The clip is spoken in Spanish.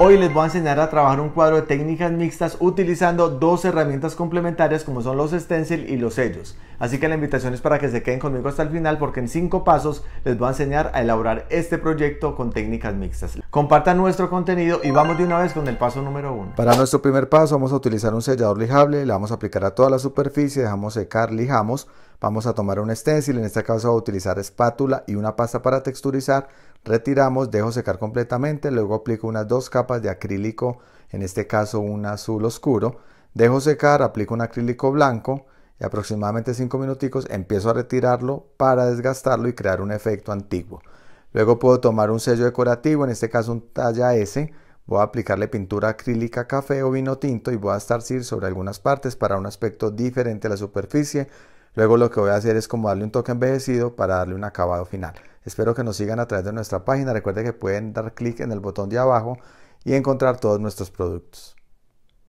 Hoy les voy a enseñar a trabajar un cuadro de técnicas mixtas utilizando dos herramientas complementarias como son los stencil y los sellos. Así que la invitación es para que se queden conmigo hasta el final porque en cinco pasos les voy a enseñar a elaborar este proyecto con técnicas mixtas. Compartan nuestro contenido y vamos de una vez con el paso número uno. Para nuestro primer paso vamos a utilizar un sellador lijable, le vamos a aplicar a toda la superficie, dejamos secar, lijamos Vamos a tomar un stencil, en este caso voy a utilizar espátula y una pasta para texturizar. Retiramos, dejo secar completamente, luego aplico unas dos capas de acrílico, en este caso un azul oscuro. Dejo secar, aplico un acrílico blanco y aproximadamente 5 minuticos empiezo a retirarlo para desgastarlo y crear un efecto antiguo. Luego puedo tomar un sello decorativo, en este caso un talla S, voy a aplicarle pintura acrílica café o vino tinto y voy a estarcir sobre algunas partes para un aspecto diferente a la superficie Luego lo que voy a hacer es como darle un toque envejecido para darle un acabado final. Espero que nos sigan a través de nuestra página. Recuerden que pueden dar clic en el botón de abajo y encontrar todos nuestros productos.